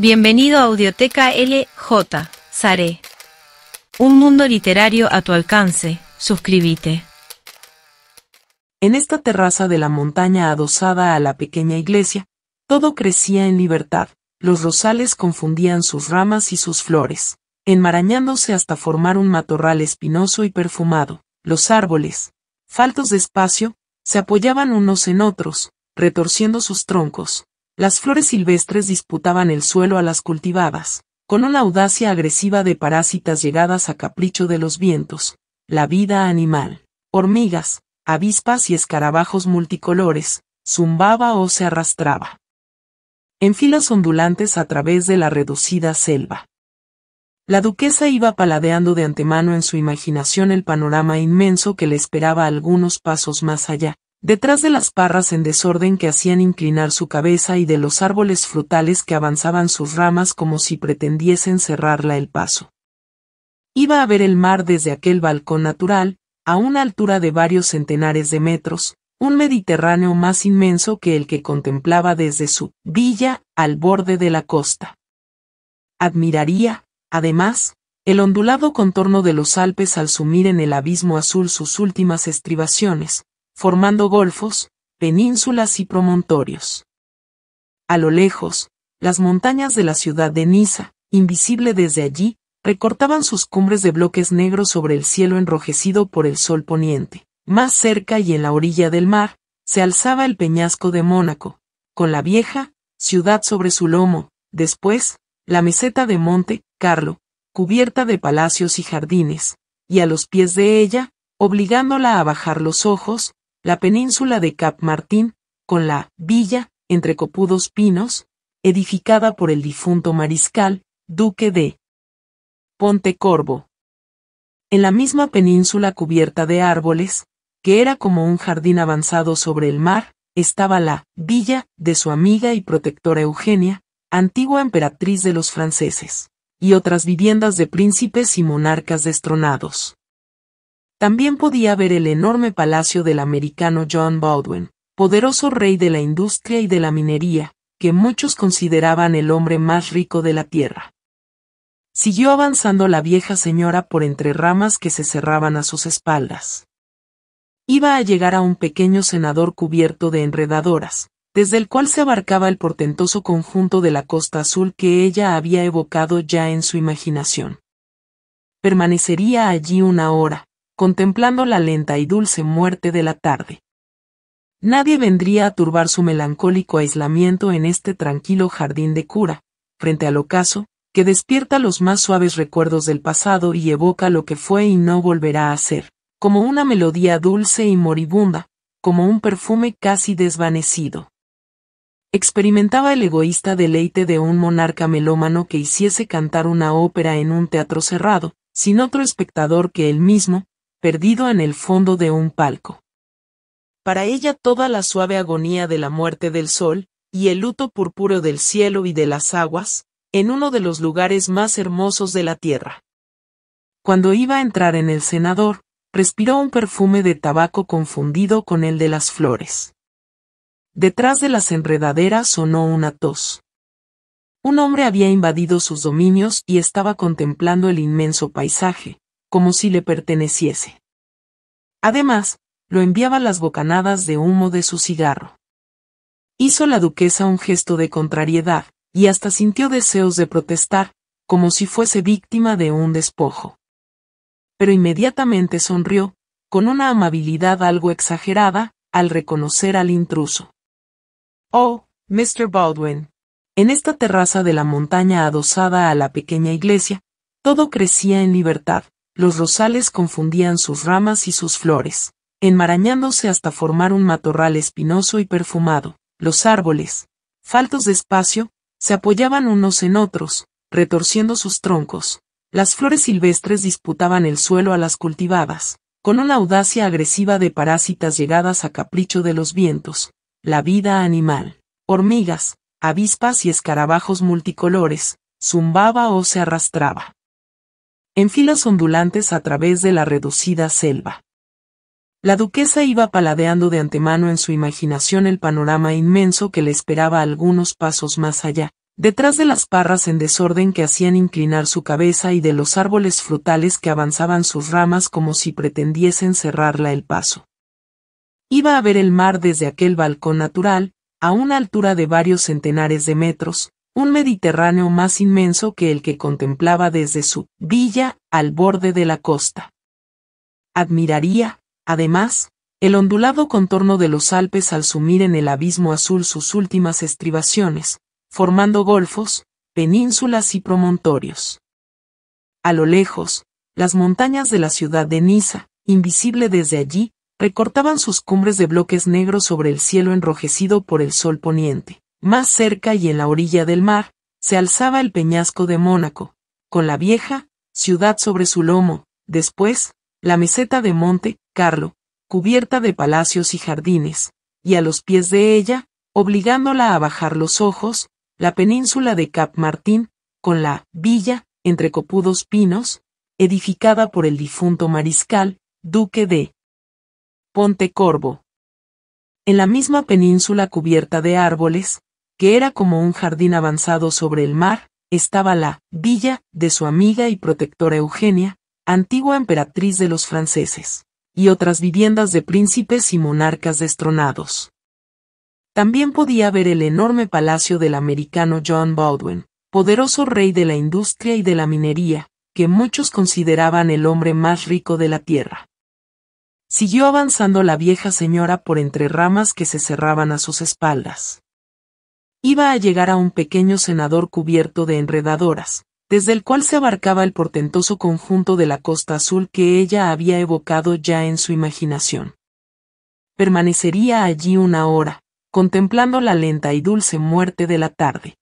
Bienvenido a Audioteca LJ, Saré. Un mundo literario a tu alcance, suscríbete. En esta terraza de la montaña adosada a la pequeña iglesia, todo crecía en libertad, los rosales confundían sus ramas y sus flores, enmarañándose hasta formar un matorral espinoso y perfumado. Los árboles, faltos de espacio, se apoyaban unos en otros, retorciendo sus troncos, las flores silvestres disputaban el suelo a las cultivadas, con una audacia agresiva de parásitas llegadas a capricho de los vientos, la vida animal, hormigas, avispas y escarabajos multicolores, zumbaba o se arrastraba. En filas ondulantes a través de la reducida selva. La duquesa iba paladeando de antemano en su imaginación el panorama inmenso que le esperaba algunos pasos más allá, Detrás de las parras en desorden que hacían inclinar su cabeza y de los árboles frutales que avanzaban sus ramas como si pretendiesen cerrarla el paso. Iba a ver el mar desde aquel balcón natural, a una altura de varios centenares de metros, un Mediterráneo más inmenso que el que contemplaba desde su villa al borde de la costa. Admiraría, además, el ondulado contorno de los Alpes al sumir en el abismo azul sus últimas estribaciones, formando golfos, penínsulas y promontorios. A lo lejos, las montañas de la ciudad de Niza, invisible desde allí, recortaban sus cumbres de bloques negros sobre el cielo enrojecido por el sol poniente. Más cerca y en la orilla del mar, se alzaba el peñasco de Mónaco, con la vieja ciudad sobre su lomo, después, la meseta de Monte Carlo, cubierta de palacios y jardines, y a los pies de ella, obligándola a bajar los ojos, la península de Cap Martín, con la villa, entre copudos pinos, edificada por el difunto mariscal, duque de Pontecorvo. En la misma península cubierta de árboles, que era como un jardín avanzado sobre el mar, estaba la villa de su amiga y protectora Eugenia, antigua emperatriz de los franceses, y otras viviendas de príncipes y monarcas destronados. También podía ver el enorme palacio del americano John Baldwin, poderoso rey de la industria y de la minería, que muchos consideraban el hombre más rico de la tierra. Siguió avanzando la vieja señora por entre ramas que se cerraban a sus espaldas. Iba a llegar a un pequeño senador cubierto de enredadoras, desde el cual se abarcaba el portentoso conjunto de la costa azul que ella había evocado ya en su imaginación. Permanecería allí una hora, contemplando la lenta y dulce muerte de la tarde. Nadie vendría a turbar su melancólico aislamiento en este tranquilo jardín de cura, frente al ocaso, que despierta los más suaves recuerdos del pasado y evoca lo que fue y no volverá a ser, como una melodía dulce y moribunda, como un perfume casi desvanecido. Experimentaba el egoísta deleite de un monarca melómano que hiciese cantar una ópera en un teatro cerrado, sin otro espectador que él mismo, perdido en el fondo de un palco. Para ella toda la suave agonía de la muerte del sol, y el luto purpúreo del cielo y de las aguas, en uno de los lugares más hermosos de la tierra. Cuando iba a entrar en el senador, respiró un perfume de tabaco confundido con el de las flores. Detrás de las enredaderas sonó una tos. Un hombre había invadido sus dominios y estaba contemplando el inmenso paisaje, como si le perteneciese. Además, lo enviaba las bocanadas de humo de su cigarro. Hizo la duquesa un gesto de contrariedad, y hasta sintió deseos de protestar, como si fuese víctima de un despojo. Pero inmediatamente sonrió, con una amabilidad algo exagerada, al reconocer al intruso. Oh, Mr. Baldwin. En esta terraza de la montaña adosada a la pequeña iglesia, todo crecía en libertad, los rosales confundían sus ramas y sus flores, enmarañándose hasta formar un matorral espinoso y perfumado. Los árboles, faltos de espacio, se apoyaban unos en otros, retorciendo sus troncos. Las flores silvestres disputaban el suelo a las cultivadas, con una audacia agresiva de parásitas llegadas a capricho de los vientos. La vida animal, hormigas, avispas y escarabajos multicolores, zumbaba o se arrastraba en filas ondulantes a través de la reducida selva. La duquesa iba paladeando de antemano en su imaginación el panorama inmenso que le esperaba algunos pasos más allá, detrás de las parras en desorden que hacían inclinar su cabeza y de los árboles frutales que avanzaban sus ramas como si pretendiesen cerrarla el paso. Iba a ver el mar desde aquel balcón natural, a una altura de varios centenares de metros, un Mediterráneo más inmenso que el que contemplaba desde su villa al borde de la costa. Admiraría, además, el ondulado contorno de los Alpes al sumir en el abismo azul sus últimas estribaciones, formando golfos, penínsulas y promontorios. A lo lejos, las montañas de la ciudad de Niza, invisible desde allí, recortaban sus cumbres de bloques negros sobre el cielo enrojecido por el sol poniente. Más cerca y en la orilla del mar, se alzaba el peñasco de Mónaco, con la vieja ciudad sobre su lomo, después, la meseta de Monte Carlo, cubierta de palacios y jardines, y a los pies de ella, obligándola a bajar los ojos, la península de Cap Martín, con la villa, entre copudos pinos, edificada por el difunto mariscal, duque de Ponte Corvo. En la misma península cubierta de árboles, que era como un jardín avanzado sobre el mar, estaba la villa de su amiga y protectora Eugenia, antigua emperatriz de los franceses, y otras viviendas de príncipes y monarcas destronados. También podía ver el enorme palacio del americano John Baldwin, poderoso rey de la industria y de la minería, que muchos consideraban el hombre más rico de la tierra. Siguió avanzando la vieja señora por entre ramas que se cerraban a sus espaldas iba a llegar a un pequeño cenador cubierto de enredadoras, desde el cual se abarcaba el portentoso conjunto de la costa azul que ella había evocado ya en su imaginación. Permanecería allí una hora, contemplando la lenta y dulce muerte de la tarde.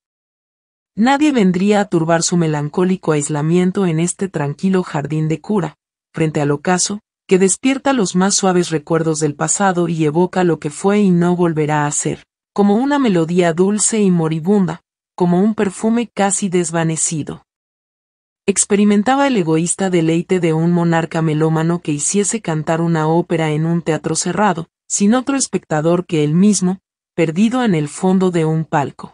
Nadie vendría a turbar su melancólico aislamiento en este tranquilo jardín de cura, frente al ocaso, que despierta los más suaves recuerdos del pasado y evoca lo que fue y no volverá a ser, como una melodía dulce y moribunda, como un perfume casi desvanecido. Experimentaba el egoísta deleite de un monarca melómano que hiciese cantar una ópera en un teatro cerrado, sin otro espectador que él mismo, perdido en el fondo de un palco.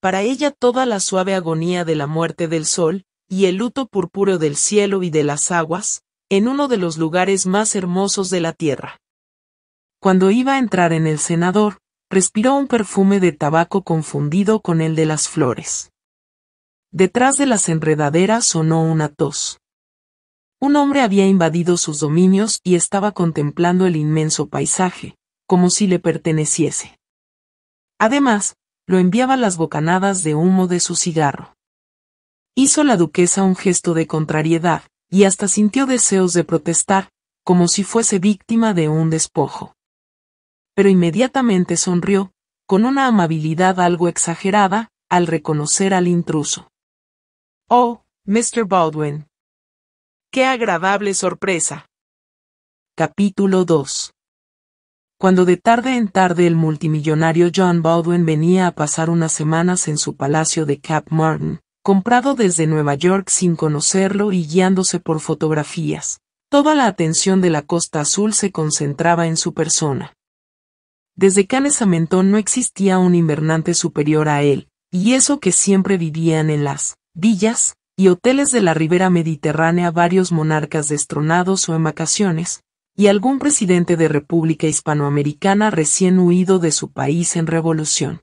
Para ella toda la suave agonía de la muerte del sol, y el luto purpúreo del cielo y de las aguas, en uno de los lugares más hermosos de la tierra. Cuando iba a entrar en el senador, respiró un perfume de tabaco confundido con el de las flores. Detrás de las enredaderas sonó una tos. Un hombre había invadido sus dominios y estaba contemplando el inmenso paisaje, como si le perteneciese. Además, lo enviaba las bocanadas de humo de su cigarro. Hizo la duquesa un gesto de contrariedad, y hasta sintió deseos de protestar, como si fuese víctima de un despojo pero inmediatamente sonrió, con una amabilidad algo exagerada, al reconocer al intruso. Oh, Mr. Baldwin. Qué agradable sorpresa. Capítulo 2. Cuando de tarde en tarde el multimillonario John Baldwin venía a pasar unas semanas en su palacio de Cap Martin, comprado desde Nueva York sin conocerlo y guiándose por fotografías, toda la atención de la Costa Azul se concentraba en su persona. Desde Canes a no existía un invernante superior a él, y eso que siempre vivían en las villas y hoteles de la ribera mediterránea varios monarcas destronados o en vacaciones, y algún presidente de República Hispanoamericana recién huido de su país en revolución.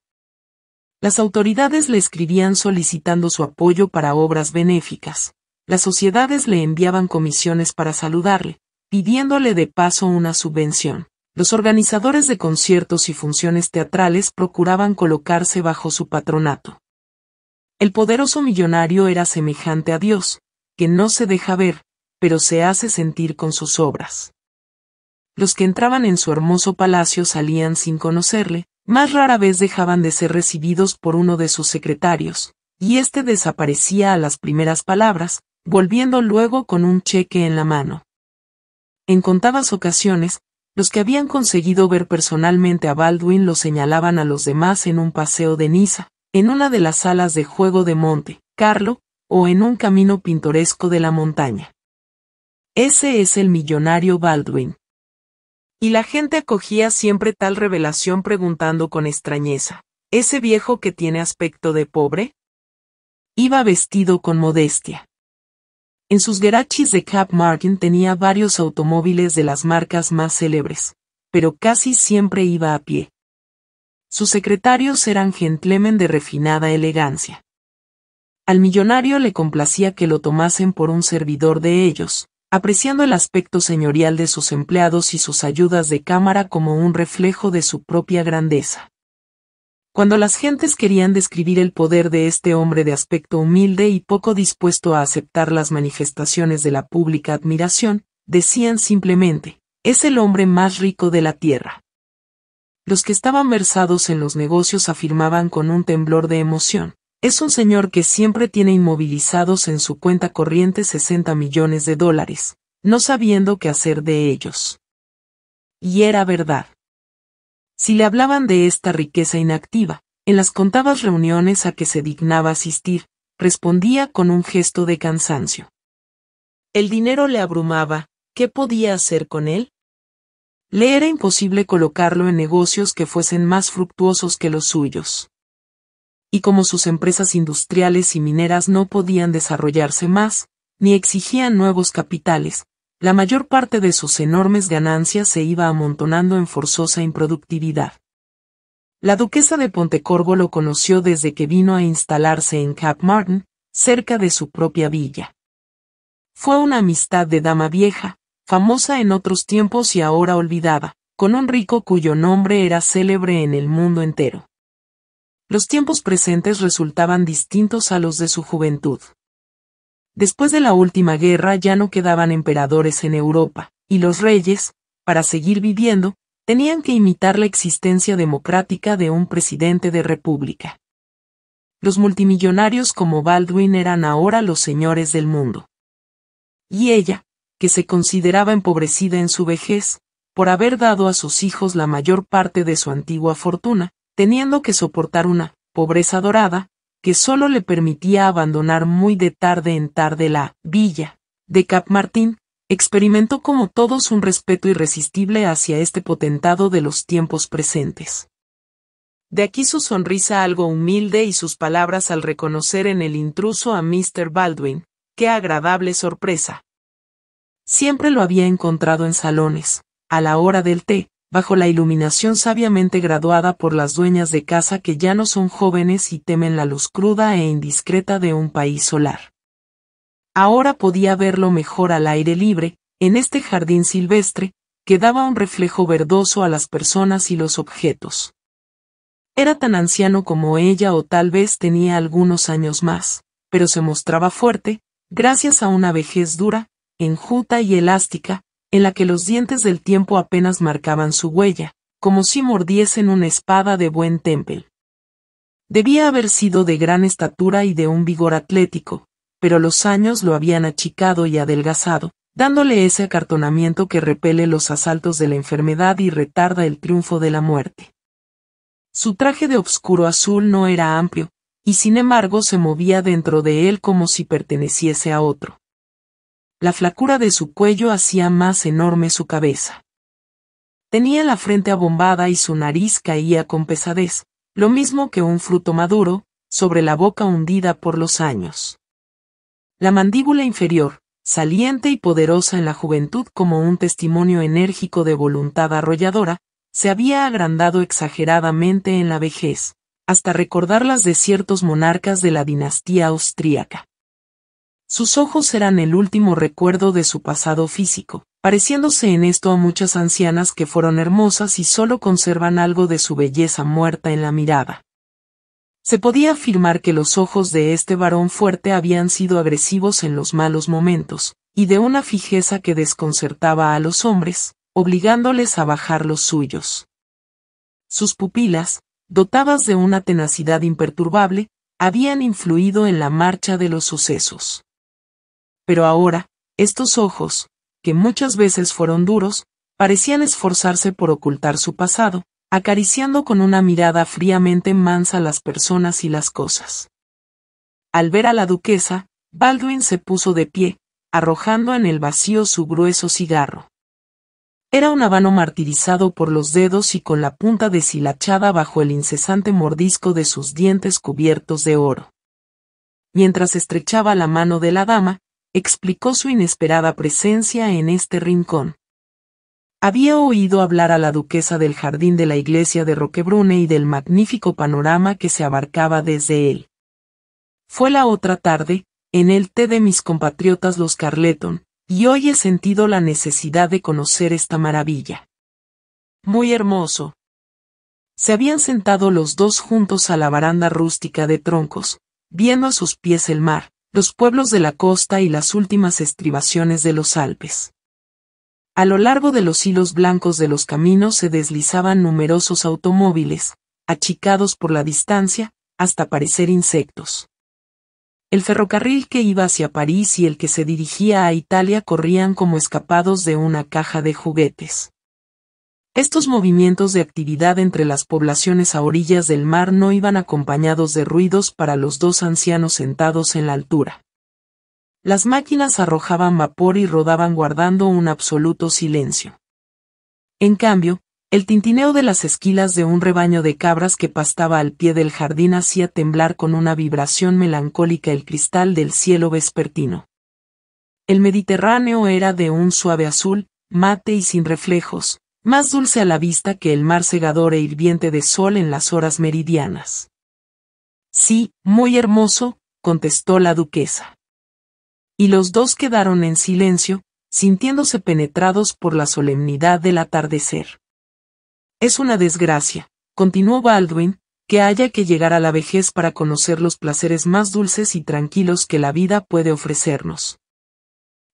Las autoridades le escribían solicitando su apoyo para obras benéficas. Las sociedades le enviaban comisiones para saludarle, pidiéndole de paso una subvención los organizadores de conciertos y funciones teatrales procuraban colocarse bajo su patronato. El poderoso millonario era semejante a Dios, que no se deja ver, pero se hace sentir con sus obras. Los que entraban en su hermoso palacio salían sin conocerle, más rara vez dejaban de ser recibidos por uno de sus secretarios, y éste desaparecía a las primeras palabras, volviendo luego con un cheque en la mano. En contadas ocasiones, los que habían conseguido ver personalmente a Baldwin lo señalaban a los demás en un paseo de Niza, en una de las salas de juego de Monte Carlo, o en un camino pintoresco de la montaña. Ese es el millonario Baldwin. Y la gente acogía siempre tal revelación preguntando con extrañeza, ¿ese viejo que tiene aspecto de pobre? Iba vestido con modestia. En sus garages de Cap Martin tenía varios automóviles de las marcas más célebres, pero casi siempre iba a pie. Sus secretarios eran gentlemen de refinada elegancia. Al millonario le complacía que lo tomasen por un servidor de ellos, apreciando el aspecto señorial de sus empleados y sus ayudas de cámara como un reflejo de su propia grandeza. Cuando las gentes querían describir el poder de este hombre de aspecto humilde y poco dispuesto a aceptar las manifestaciones de la pública admiración, decían simplemente, es el hombre más rico de la tierra. Los que estaban versados en los negocios afirmaban con un temblor de emoción, es un señor que siempre tiene inmovilizados en su cuenta corriente 60 millones de dólares, no sabiendo qué hacer de ellos. Y era verdad. Si le hablaban de esta riqueza inactiva, en las contadas reuniones a que se dignaba asistir, respondía con un gesto de cansancio. El dinero le abrumaba, ¿qué podía hacer con él? Le era imposible colocarlo en negocios que fuesen más fructuosos que los suyos. Y como sus empresas industriales y mineras no podían desarrollarse más, ni exigían nuevos capitales, la mayor parte de sus enormes ganancias se iba amontonando en forzosa improductividad. La duquesa de Pontecorvo lo conoció desde que vino a instalarse en Cap Martin, cerca de su propia villa. Fue una amistad de dama vieja, famosa en otros tiempos y ahora olvidada, con un rico cuyo nombre era célebre en el mundo entero. Los tiempos presentes resultaban distintos a los de su juventud. Después de la última guerra ya no quedaban emperadores en Europa, y los reyes, para seguir viviendo, tenían que imitar la existencia democrática de un presidente de república. Los multimillonarios como Baldwin eran ahora los señores del mundo. Y ella, que se consideraba empobrecida en su vejez, por haber dado a sus hijos la mayor parte de su antigua fortuna, teniendo que soportar una pobreza dorada, que solo le permitía abandonar muy de tarde en tarde la villa de Cap Martín, experimentó como todos un respeto irresistible hacia este potentado de los tiempos presentes. De aquí su sonrisa algo humilde y sus palabras al reconocer en el intruso a Mr. Baldwin, qué agradable sorpresa. Siempre lo había encontrado en salones, a la hora del té, bajo la iluminación sabiamente graduada por las dueñas de casa que ya no son jóvenes y temen la luz cruda e indiscreta de un país solar. Ahora podía verlo mejor al aire libre, en este jardín silvestre, que daba un reflejo verdoso a las personas y los objetos. Era tan anciano como ella o tal vez tenía algunos años más, pero se mostraba fuerte, gracias a una vejez dura, enjuta y elástica, en la que los dientes del tiempo apenas marcaban su huella, como si mordiesen una espada de buen temple. Debía haber sido de gran estatura y de un vigor atlético, pero los años lo habían achicado y adelgazado, dándole ese acartonamiento que repele los asaltos de la enfermedad y retarda el triunfo de la muerte. Su traje de obscuro azul no era amplio, y sin embargo se movía dentro de él como si perteneciese a otro. La flacura de su cuello hacía más enorme su cabeza. Tenía la frente abombada y su nariz caía con pesadez, lo mismo que un fruto maduro, sobre la boca hundida por los años. La mandíbula inferior, saliente y poderosa en la juventud como un testimonio enérgico de voluntad arrolladora, se había agrandado exageradamente en la vejez, hasta recordar las de ciertos monarcas de la dinastía austríaca. Sus ojos eran el último recuerdo de su pasado físico, pareciéndose en esto a muchas ancianas que fueron hermosas y solo conservan algo de su belleza muerta en la mirada. Se podía afirmar que los ojos de este varón fuerte habían sido agresivos en los malos momentos, y de una fijeza que desconcertaba a los hombres, obligándoles a bajar los suyos. Sus pupilas, dotadas de una tenacidad imperturbable, habían influido en la marcha de los sucesos. Pero ahora, estos ojos, que muchas veces fueron duros, parecían esforzarse por ocultar su pasado, acariciando con una mirada fríamente mansa las personas y las cosas. Al ver a la duquesa, Baldwin se puso de pie, arrojando en el vacío su grueso cigarro. Era un habano martirizado por los dedos y con la punta deshilachada bajo el incesante mordisco de sus dientes cubiertos de oro. Mientras estrechaba la mano de la dama, explicó su inesperada presencia en este rincón. Había oído hablar a la duquesa del jardín de la iglesia de Roquebrune y del magnífico panorama que se abarcaba desde él. Fue la otra tarde, en el té de mis compatriotas los Carleton, y hoy he sentido la necesidad de conocer esta maravilla. Muy hermoso. Se habían sentado los dos juntos a la baranda rústica de troncos, viendo a sus pies el mar, los pueblos de la costa y las últimas estribaciones de los Alpes. A lo largo de los hilos blancos de los caminos se deslizaban numerosos automóviles, achicados por la distancia, hasta parecer insectos. El ferrocarril que iba hacia París y el que se dirigía a Italia corrían como escapados de una caja de juguetes. Estos movimientos de actividad entre las poblaciones a orillas del mar no iban acompañados de ruidos para los dos ancianos sentados en la altura. Las máquinas arrojaban vapor y rodaban guardando un absoluto silencio. En cambio, el tintineo de las esquilas de un rebaño de cabras que pastaba al pie del jardín hacía temblar con una vibración melancólica el cristal del cielo vespertino. El Mediterráneo era de un suave azul, mate y sin reflejos, más dulce a la vista que el mar cegador e hirviente de sol en las horas meridianas. Sí, muy hermoso, contestó la duquesa. Y los dos quedaron en silencio, sintiéndose penetrados por la solemnidad del atardecer. Es una desgracia, continuó Baldwin, que haya que llegar a la vejez para conocer los placeres más dulces y tranquilos que la vida puede ofrecernos.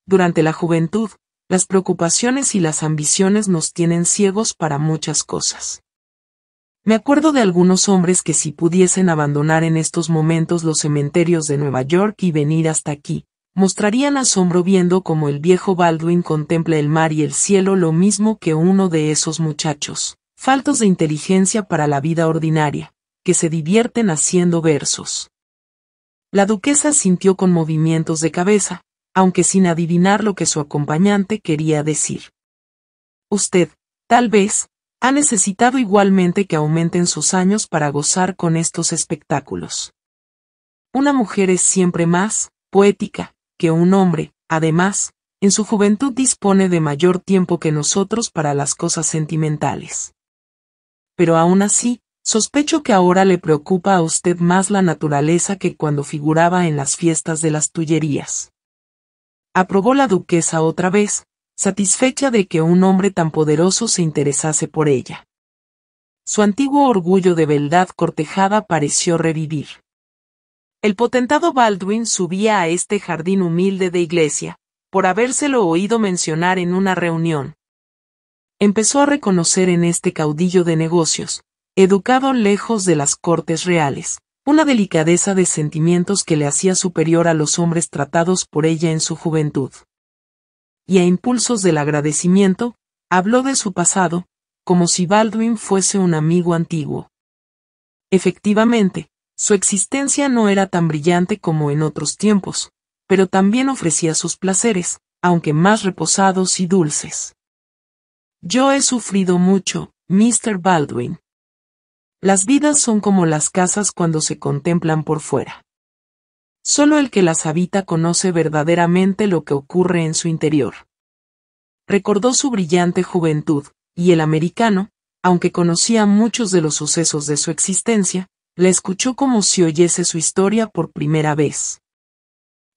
Durante la juventud, las preocupaciones y las ambiciones nos tienen ciegos para muchas cosas. Me acuerdo de algunos hombres que si pudiesen abandonar en estos momentos los cementerios de Nueva York y venir hasta aquí, mostrarían asombro viendo como el viejo Baldwin contempla el mar y el cielo lo mismo que uno de esos muchachos, faltos de inteligencia para la vida ordinaria, que se divierten haciendo versos. La duquesa sintió con movimientos de cabeza, aunque sin adivinar lo que su acompañante quería decir. Usted, tal vez, ha necesitado igualmente que aumenten sus años para gozar con estos espectáculos. Una mujer es siempre más poética que un hombre, además, en su juventud dispone de mayor tiempo que nosotros para las cosas sentimentales. Pero aún así, sospecho que ahora le preocupa a usted más la naturaleza que cuando figuraba en las fiestas de las Tullerías aprobó la duquesa otra vez, satisfecha de que un hombre tan poderoso se interesase por ella. Su antiguo orgullo de beldad cortejada pareció revivir. El potentado Baldwin subía a este jardín humilde de iglesia, por habérselo oído mencionar en una reunión. Empezó a reconocer en este caudillo de negocios, educado lejos de las cortes reales, una delicadeza de sentimientos que le hacía superior a los hombres tratados por ella en su juventud. Y a impulsos del agradecimiento, habló de su pasado, como si Baldwin fuese un amigo antiguo. Efectivamente, su existencia no era tan brillante como en otros tiempos, pero también ofrecía sus placeres, aunque más reposados y dulces. Yo he sufrido mucho, Mr. Baldwin, las vidas son como las casas cuando se contemplan por fuera. Solo el que las habita conoce verdaderamente lo que ocurre en su interior. Recordó su brillante juventud, y el americano, aunque conocía muchos de los sucesos de su existencia, la escuchó como si oyese su historia por primera vez.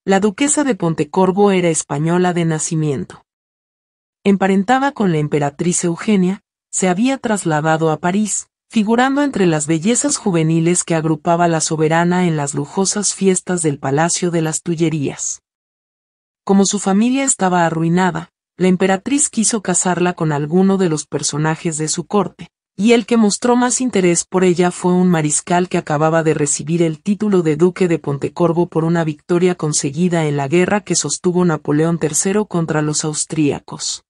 La duquesa de Pontecorvo era española de nacimiento. Emparentada con la emperatriz Eugenia, se había trasladado a París, figurando entre las bellezas juveniles que agrupaba la soberana en las lujosas fiestas del Palacio de las Tullerías. Como su familia estaba arruinada, la emperatriz quiso casarla con alguno de los personajes de su corte, y el que mostró más interés por ella fue un mariscal que acababa de recibir el título de duque de Pontecorvo por una victoria conseguida en la guerra que sostuvo Napoleón III contra los austríacos.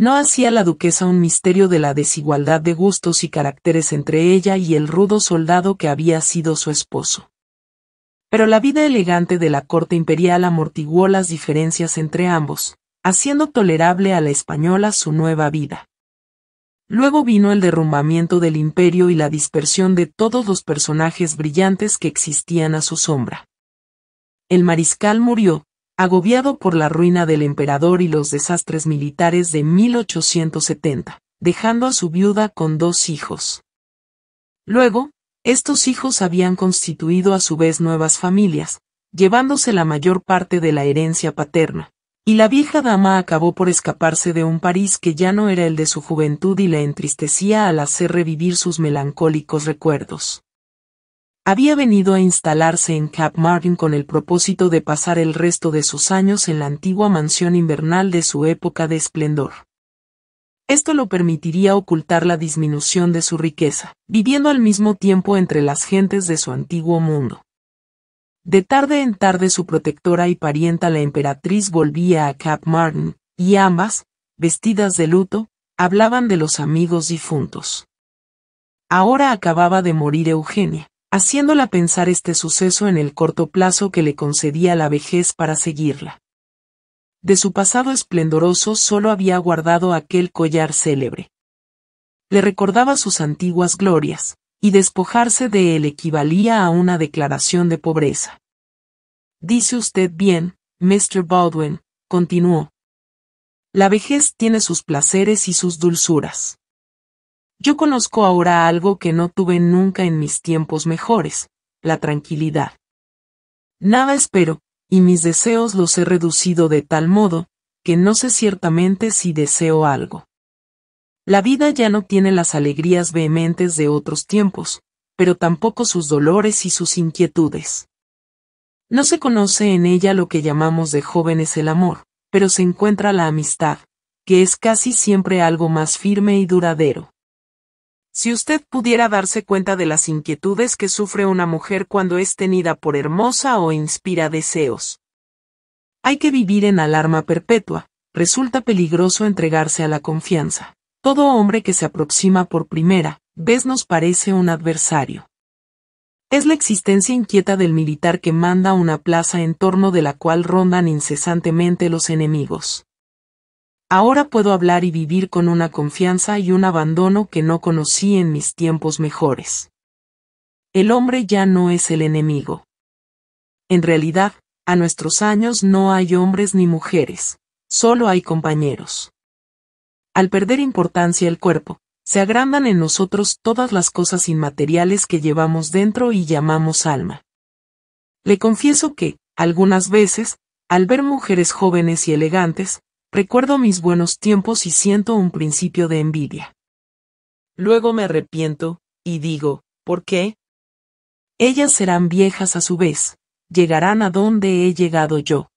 No hacía la duquesa un misterio de la desigualdad de gustos y caracteres entre ella y el rudo soldado que había sido su esposo. Pero la vida elegante de la corte imperial amortiguó las diferencias entre ambos, haciendo tolerable a la española su nueva vida. Luego vino el derrumbamiento del imperio y la dispersión de todos los personajes brillantes que existían a su sombra. El mariscal murió, agobiado por la ruina del emperador y los desastres militares de 1870, dejando a su viuda con dos hijos. Luego, estos hijos habían constituido a su vez nuevas familias, llevándose la mayor parte de la herencia paterna, y la vieja dama acabó por escaparse de un París que ya no era el de su juventud y la entristecía al hacer revivir sus melancólicos recuerdos había venido a instalarse en Cap Martin con el propósito de pasar el resto de sus años en la antigua mansión invernal de su época de esplendor. Esto lo permitiría ocultar la disminución de su riqueza, viviendo al mismo tiempo entre las gentes de su antiguo mundo. De tarde en tarde su protectora y parienta la emperatriz volvía a Cap Martin, y ambas, vestidas de luto, hablaban de los amigos difuntos. Ahora acababa de morir Eugenia, haciéndola pensar este suceso en el corto plazo que le concedía la vejez para seguirla. De su pasado esplendoroso solo había guardado aquel collar célebre. Le recordaba sus antiguas glorias, y despojarse de él equivalía a una declaración de pobreza. Dice usted bien, Mr. Baldwin, continuó. La vejez tiene sus placeres y sus dulzuras. Yo conozco ahora algo que no tuve nunca en mis tiempos mejores, la tranquilidad. Nada espero, y mis deseos los he reducido de tal modo, que no sé ciertamente si deseo algo. La vida ya no tiene las alegrías vehementes de otros tiempos, pero tampoco sus dolores y sus inquietudes. No se conoce en ella lo que llamamos de jóvenes el amor, pero se encuentra la amistad, que es casi siempre algo más firme y duradero. Si usted pudiera darse cuenta de las inquietudes que sufre una mujer cuando es tenida por hermosa o inspira deseos. Hay que vivir en alarma perpetua, resulta peligroso entregarse a la confianza. Todo hombre que se aproxima por primera vez nos parece un adversario. Es la existencia inquieta del militar que manda una plaza en torno de la cual rondan incesantemente los enemigos. Ahora puedo hablar y vivir con una confianza y un abandono que no conocí en mis tiempos mejores. El hombre ya no es el enemigo. En realidad, a nuestros años no hay hombres ni mujeres, solo hay compañeros. Al perder importancia el cuerpo, se agrandan en nosotros todas las cosas inmateriales que llevamos dentro y llamamos alma. Le confieso que, algunas veces, al ver mujeres jóvenes y elegantes, Recuerdo mis buenos tiempos y siento un principio de envidia. Luego me arrepiento, y digo, ¿por qué? Ellas serán viejas a su vez, llegarán a donde he llegado yo.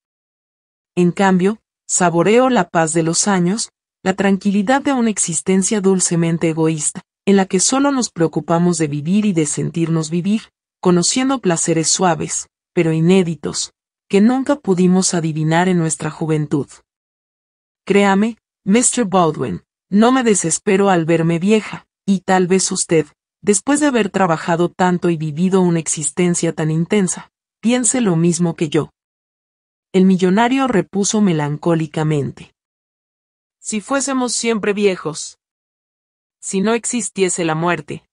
En cambio, saboreo la paz de los años, la tranquilidad de una existencia dulcemente egoísta, en la que solo nos preocupamos de vivir y de sentirnos vivir, conociendo placeres suaves, pero inéditos, que nunca pudimos adivinar en nuestra juventud. Créame, Mr. Baldwin, no me desespero al verme vieja, y tal vez usted, después de haber trabajado tanto y vivido una existencia tan intensa, piense lo mismo que yo. El millonario repuso melancólicamente. Si fuésemos siempre viejos. Si no existiese la muerte.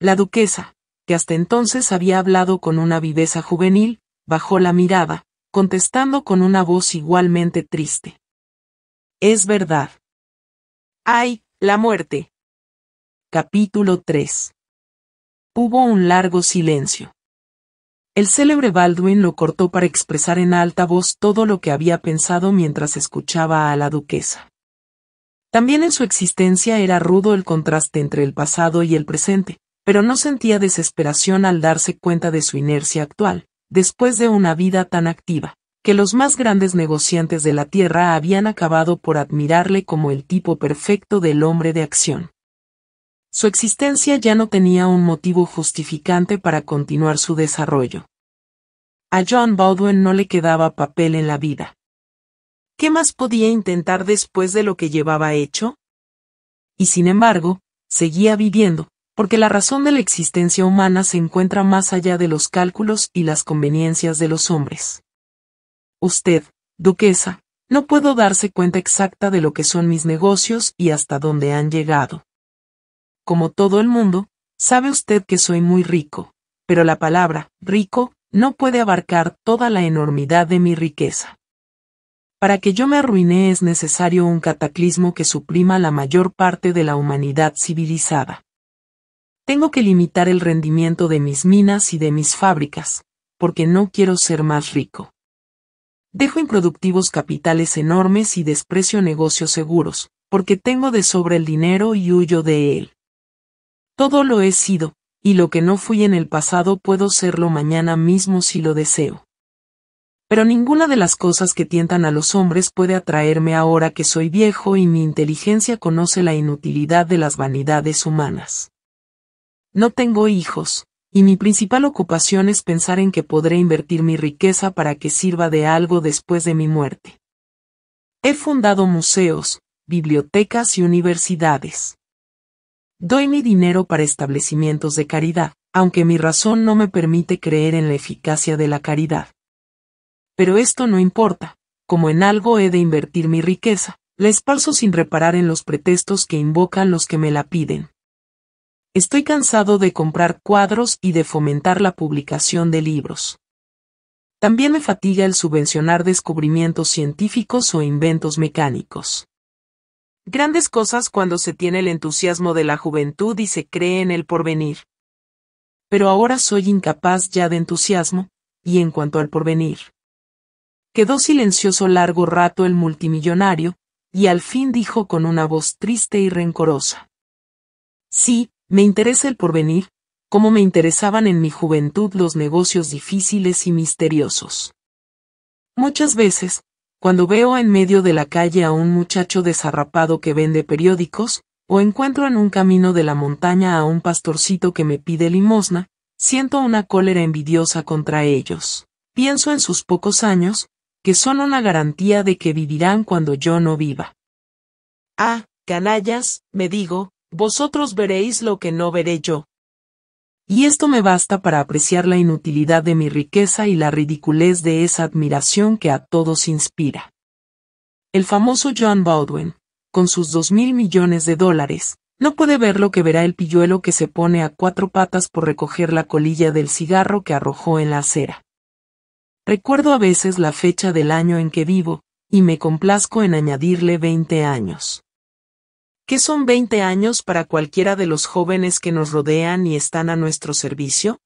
La duquesa, que hasta entonces había hablado con una viveza juvenil, bajó la mirada, contestando con una voz igualmente triste. Es verdad. ¡Ay, la muerte! Capítulo 3. Hubo un largo silencio. El célebre Baldwin lo cortó para expresar en alta voz todo lo que había pensado mientras escuchaba a la duquesa. También en su existencia era rudo el contraste entre el pasado y el presente, pero no sentía desesperación al darse cuenta de su inercia actual, después de una vida tan activa que los más grandes negociantes de la Tierra habían acabado por admirarle como el tipo perfecto del hombre de acción. Su existencia ya no tenía un motivo justificante para continuar su desarrollo. A John Baldwin no le quedaba papel en la vida. ¿Qué más podía intentar después de lo que llevaba hecho? Y sin embargo, seguía viviendo, porque la razón de la existencia humana se encuentra más allá de los cálculos y las conveniencias de los hombres. Usted, duquesa, no puedo darse cuenta exacta de lo que son mis negocios y hasta dónde han llegado. Como todo el mundo, sabe usted que soy muy rico, pero la palabra rico no puede abarcar toda la enormidad de mi riqueza. Para que yo me arruine es necesario un cataclismo que suprima la mayor parte de la humanidad civilizada. Tengo que limitar el rendimiento de mis minas y de mis fábricas, porque no quiero ser más rico. Dejo improductivos capitales enormes y desprecio negocios seguros, porque tengo de sobra el dinero y huyo de él. Todo lo he sido, y lo que no fui en el pasado puedo serlo mañana mismo si lo deseo. Pero ninguna de las cosas que tientan a los hombres puede atraerme ahora que soy viejo y mi inteligencia conoce la inutilidad de las vanidades humanas. No tengo hijos, y mi principal ocupación es pensar en que podré invertir mi riqueza para que sirva de algo después de mi muerte. He fundado museos, bibliotecas y universidades. Doy mi dinero para establecimientos de caridad, aunque mi razón no me permite creer en la eficacia de la caridad. Pero esto no importa, como en algo he de invertir mi riqueza, la esparzo sin reparar en los pretextos que invocan los que me la piden. Estoy cansado de comprar cuadros y de fomentar la publicación de libros. También me fatiga el subvencionar descubrimientos científicos o inventos mecánicos. Grandes cosas cuando se tiene el entusiasmo de la juventud y se cree en el porvenir. Pero ahora soy incapaz ya de entusiasmo, y en cuanto al porvenir. Quedó silencioso largo rato el multimillonario, y al fin dijo con una voz triste y rencorosa. Sí, me interesa el porvenir, como me interesaban en mi juventud los negocios difíciles y misteriosos. Muchas veces, cuando veo en medio de la calle a un muchacho desarrapado que vende periódicos, o encuentro en un camino de la montaña a un pastorcito que me pide limosna, siento una cólera envidiosa contra ellos. Pienso en sus pocos años, que son una garantía de que vivirán cuando yo no viva. Ah, canallas, me digo, vosotros veréis lo que no veré yo. Y esto me basta para apreciar la inutilidad de mi riqueza y la ridiculez de esa admiración que a todos inspira. El famoso John Baldwin, con sus dos mil millones de dólares, no puede ver lo que verá el pilluelo que se pone a cuatro patas por recoger la colilla del cigarro que arrojó en la acera. Recuerdo a veces la fecha del año en que vivo, y me complazco en añadirle veinte años. ¿Qué son veinte años para cualquiera de los jóvenes que nos rodean y están a nuestro servicio?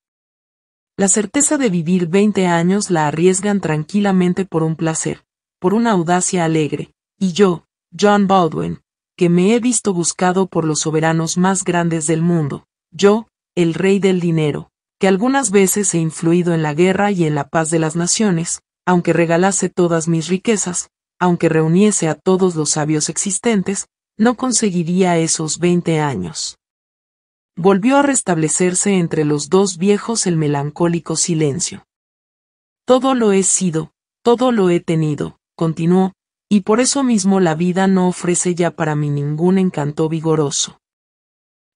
La certeza de vivir veinte años la arriesgan tranquilamente por un placer, por una audacia alegre, y yo, John Baldwin, que me he visto buscado por los soberanos más grandes del mundo, yo, el rey del dinero, que algunas veces he influido en la guerra y en la paz de las naciones, aunque regalase todas mis riquezas, aunque reuniese a todos los sabios existentes, no conseguiría esos veinte años. Volvió a restablecerse entre los dos viejos el melancólico silencio. Todo lo he sido, todo lo he tenido, continuó, y por eso mismo la vida no ofrece ya para mí ningún encanto vigoroso.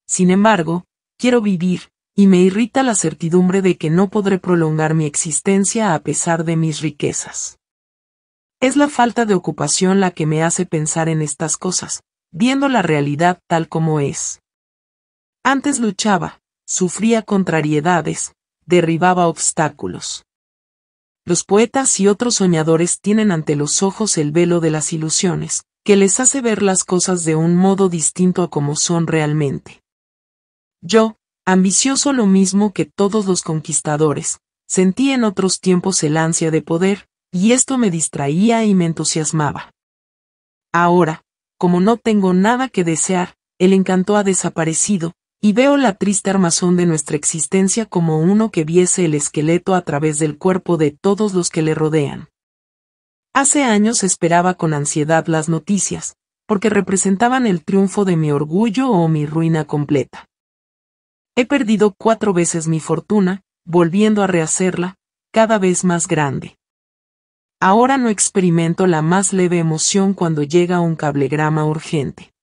Sin embargo, quiero vivir, y me irrita la certidumbre de que no podré prolongar mi existencia a pesar de mis riquezas. Es la falta de ocupación la que me hace pensar en estas cosas, viendo la realidad tal como es. Antes luchaba, sufría contrariedades, derribaba obstáculos. Los poetas y otros soñadores tienen ante los ojos el velo de las ilusiones, que les hace ver las cosas de un modo distinto a como son realmente. Yo, ambicioso lo mismo que todos los conquistadores, sentí en otros tiempos el ansia de poder, y esto me distraía y me entusiasmaba. Ahora, como no tengo nada que desear, el encanto ha desaparecido, y veo la triste armazón de nuestra existencia como uno que viese el esqueleto a través del cuerpo de todos los que le rodean. Hace años esperaba con ansiedad las noticias, porque representaban el triunfo de mi orgullo o mi ruina completa. He perdido cuatro veces mi fortuna, volviendo a rehacerla, cada vez más grande. Ahora no experimento la más leve emoción cuando llega un cablegrama urgente.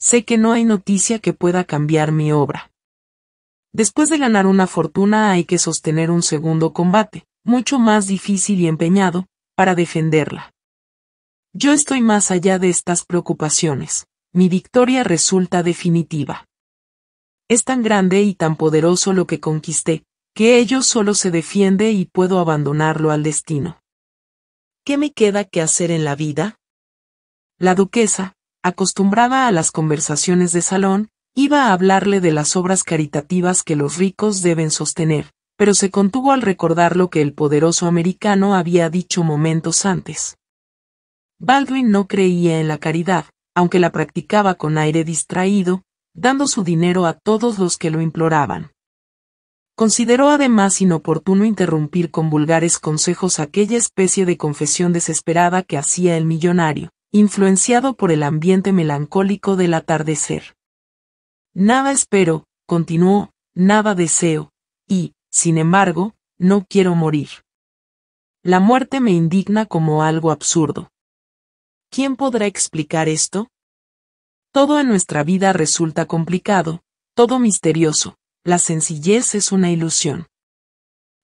Sé que no hay noticia que pueda cambiar mi obra. Después de ganar una fortuna hay que sostener un segundo combate, mucho más difícil y empeñado, para defenderla. Yo estoy más allá de estas preocupaciones. Mi victoria resulta definitiva. Es tan grande y tan poderoso lo que conquisté, que ello solo se defiende y puedo abandonarlo al destino. ¿qué me queda que hacer en la vida? La duquesa, acostumbrada a las conversaciones de salón, iba a hablarle de las obras caritativas que los ricos deben sostener, pero se contuvo al recordar lo que el poderoso americano había dicho momentos antes. Baldwin no creía en la caridad, aunque la practicaba con aire distraído, dando su dinero a todos los que lo imploraban. Consideró además inoportuno interrumpir con vulgares consejos aquella especie de confesión desesperada que hacía el millonario, influenciado por el ambiente melancólico del atardecer. Nada espero, continuó, nada deseo, y, sin embargo, no quiero morir. La muerte me indigna como algo absurdo. ¿Quién podrá explicar esto? Todo en nuestra vida resulta complicado, todo misterioso, la sencillez es una ilusión.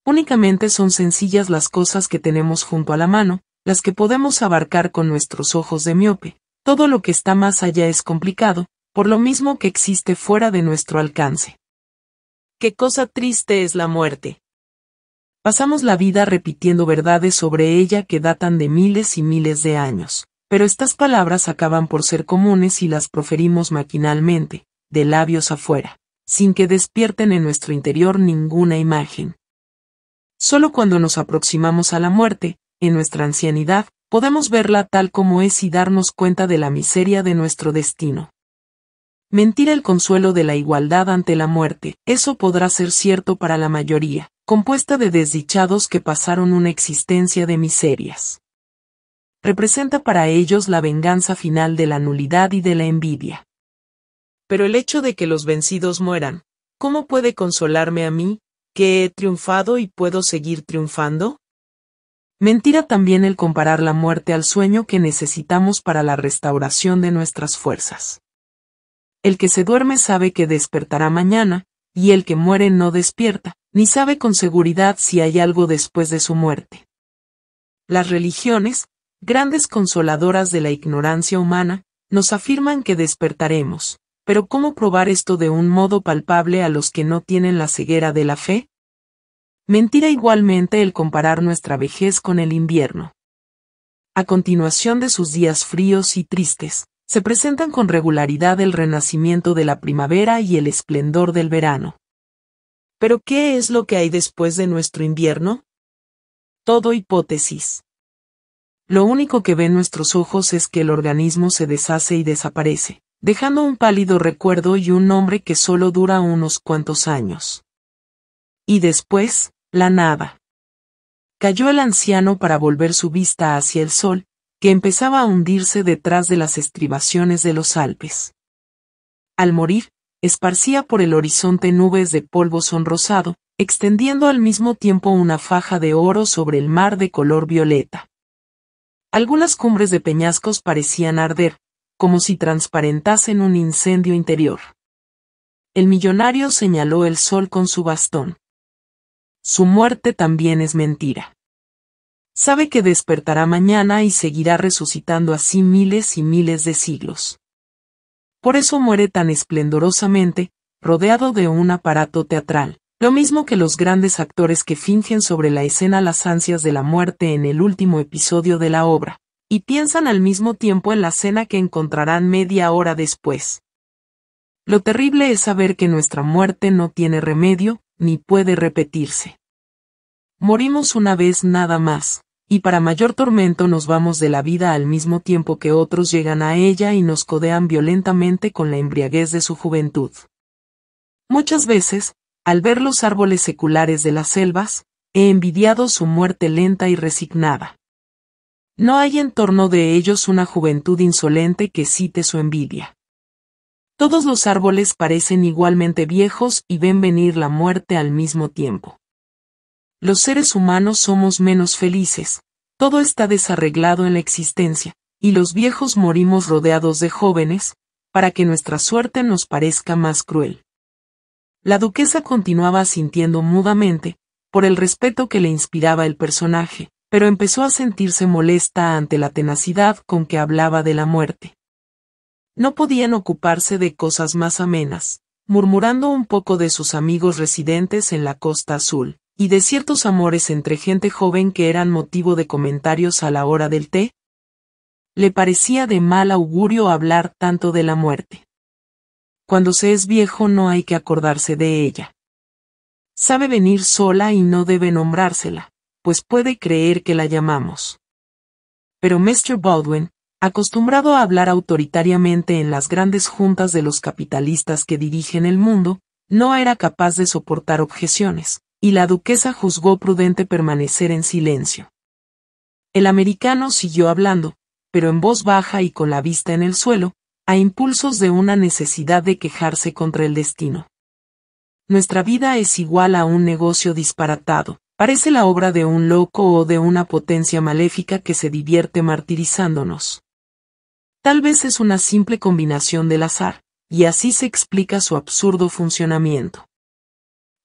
Únicamente son sencillas las cosas que tenemos junto a la mano, las que podemos abarcar con nuestros ojos de miope. Todo lo que está más allá es complicado, por lo mismo que existe fuera de nuestro alcance. Qué cosa triste es la muerte. Pasamos la vida repitiendo verdades sobre ella que datan de miles y miles de años, pero estas palabras acaban por ser comunes y las proferimos maquinalmente, de labios afuera sin que despierten en nuestro interior ninguna imagen. Solo cuando nos aproximamos a la muerte, en nuestra ancianidad, podemos verla tal como es y darnos cuenta de la miseria de nuestro destino. Mentir el consuelo de la igualdad ante la muerte, eso podrá ser cierto para la mayoría, compuesta de desdichados que pasaron una existencia de miserias. Representa para ellos la venganza final de la nulidad y de la envidia pero el hecho de que los vencidos mueran, ¿cómo puede consolarme a mí, que he triunfado y puedo seguir triunfando? Mentira también el comparar la muerte al sueño que necesitamos para la restauración de nuestras fuerzas. El que se duerme sabe que despertará mañana, y el que muere no despierta, ni sabe con seguridad si hay algo después de su muerte. Las religiones, grandes consoladoras de la ignorancia humana, nos afirman que despertaremos, pero ¿cómo probar esto de un modo palpable a los que no tienen la ceguera de la fe? Mentira igualmente el comparar nuestra vejez con el invierno. A continuación de sus días fríos y tristes, se presentan con regularidad el renacimiento de la primavera y el esplendor del verano. Pero ¿qué es lo que hay después de nuestro invierno? Todo hipótesis. Lo único que ven nuestros ojos es que el organismo se deshace y desaparece, dejando un pálido recuerdo y un nombre que solo dura unos cuantos años. Y después, la nada. Cayó el anciano para volver su vista hacia el sol, que empezaba a hundirse detrás de las estribaciones de los Alpes. Al morir, esparcía por el horizonte nubes de polvo sonrosado, extendiendo al mismo tiempo una faja de oro sobre el mar de color violeta. Algunas cumbres de peñascos parecían arder, como si transparentasen un incendio interior. El millonario señaló el sol con su bastón. Su muerte también es mentira. Sabe que despertará mañana y seguirá resucitando así miles y miles de siglos. Por eso muere tan esplendorosamente, rodeado de un aparato teatral, lo mismo que los grandes actores que fingen sobre la escena las ansias de la muerte en el último episodio de la obra y piensan al mismo tiempo en la cena que encontrarán media hora después. Lo terrible es saber que nuestra muerte no tiene remedio, ni puede repetirse. Morimos una vez nada más, y para mayor tormento nos vamos de la vida al mismo tiempo que otros llegan a ella y nos codean violentamente con la embriaguez de su juventud. Muchas veces, al ver los árboles seculares de las selvas, he envidiado su muerte lenta y resignada. No hay en torno de ellos una juventud insolente que cite su envidia. Todos los árboles parecen igualmente viejos y ven venir la muerte al mismo tiempo. Los seres humanos somos menos felices, todo está desarreglado en la existencia, y los viejos morimos rodeados de jóvenes, para que nuestra suerte nos parezca más cruel. La duquesa continuaba sintiendo mudamente, por el respeto que le inspiraba el personaje, pero empezó a sentirse molesta ante la tenacidad con que hablaba de la muerte. No podían ocuparse de cosas más amenas, murmurando un poco de sus amigos residentes en la costa azul, y de ciertos amores entre gente joven que eran motivo de comentarios a la hora del té. Le parecía de mal augurio hablar tanto de la muerte. Cuando se es viejo no hay que acordarse de ella. Sabe venir sola y no debe nombrársela pues puede creer que la llamamos. Pero Mr. Baldwin, acostumbrado a hablar autoritariamente en las grandes juntas de los capitalistas que dirigen el mundo, no era capaz de soportar objeciones, y la duquesa juzgó prudente permanecer en silencio. El americano siguió hablando, pero en voz baja y con la vista en el suelo, a impulsos de una necesidad de quejarse contra el destino. Nuestra vida es igual a un negocio disparatado, Parece la obra de un loco o de una potencia maléfica que se divierte martirizándonos. Tal vez es una simple combinación del azar, y así se explica su absurdo funcionamiento.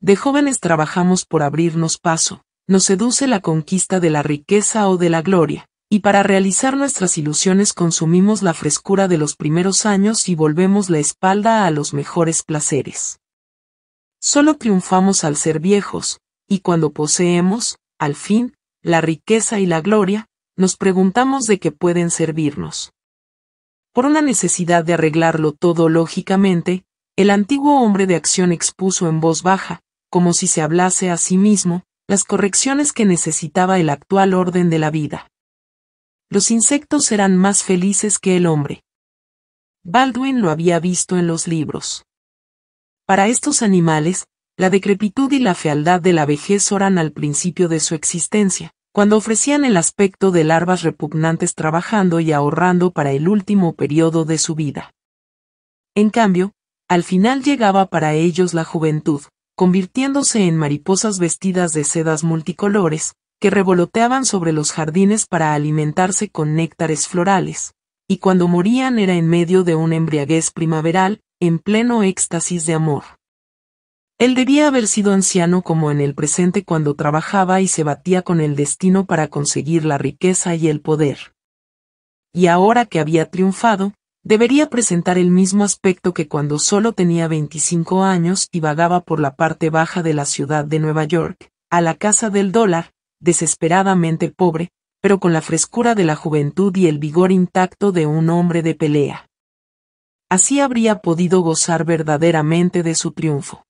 De jóvenes trabajamos por abrirnos paso, nos seduce la conquista de la riqueza o de la gloria, y para realizar nuestras ilusiones consumimos la frescura de los primeros años y volvemos la espalda a los mejores placeres. Solo triunfamos al ser viejos, y cuando poseemos, al fin, la riqueza y la gloria, nos preguntamos de qué pueden servirnos. Por una necesidad de arreglarlo todo lógicamente, el antiguo hombre de acción expuso en voz baja, como si se hablase a sí mismo, las correcciones que necesitaba el actual orden de la vida. Los insectos eran más felices que el hombre. Baldwin lo había visto en los libros. Para estos animales, la decrepitud y la fealdad de la vejez oran al principio de su existencia, cuando ofrecían el aspecto de larvas repugnantes trabajando y ahorrando para el último periodo de su vida. En cambio, al final llegaba para ellos la juventud, convirtiéndose en mariposas vestidas de sedas multicolores, que revoloteaban sobre los jardines para alimentarse con néctares florales, y cuando morían era en medio de una embriaguez primaveral, en pleno éxtasis de amor. Él debía haber sido anciano como en el presente cuando trabajaba y se batía con el destino para conseguir la riqueza y el poder. Y ahora que había triunfado, debería presentar el mismo aspecto que cuando solo tenía 25 años y vagaba por la parte baja de la ciudad de Nueva York, a la casa del dólar, desesperadamente pobre, pero con la frescura de la juventud y el vigor intacto de un hombre de pelea. Así habría podido gozar verdaderamente de su triunfo.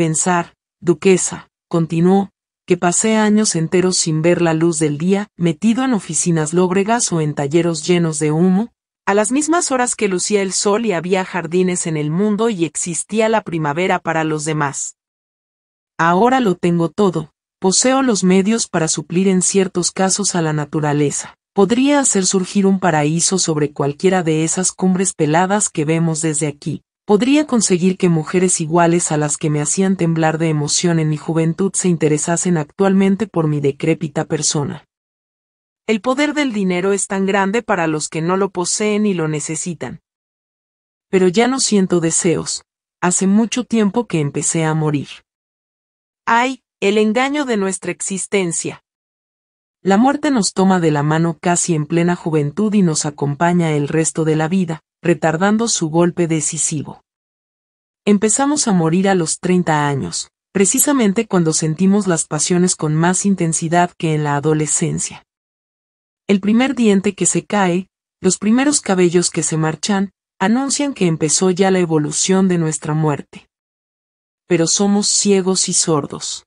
Pensar, duquesa, continuó, que pasé años enteros sin ver la luz del día, metido en oficinas lóbregas o en talleros llenos de humo, a las mismas horas que lucía el sol y había jardines en el mundo y existía la primavera para los demás. Ahora lo tengo todo, poseo los medios para suplir en ciertos casos a la naturaleza. Podría hacer surgir un paraíso sobre cualquiera de esas cumbres peladas que vemos desde aquí podría conseguir que mujeres iguales a las que me hacían temblar de emoción en mi juventud se interesasen actualmente por mi decrépita persona. El poder del dinero es tan grande para los que no lo poseen y lo necesitan. Pero ya no siento deseos, hace mucho tiempo que empecé a morir. ¡Ay, el engaño de nuestra existencia! La muerte nos toma de la mano casi en plena juventud y nos acompaña el resto de la vida, retardando su golpe decisivo. Empezamos a morir a los 30 años, precisamente cuando sentimos las pasiones con más intensidad que en la adolescencia. El primer diente que se cae, los primeros cabellos que se marchan, anuncian que empezó ya la evolución de nuestra muerte. Pero somos ciegos y sordos.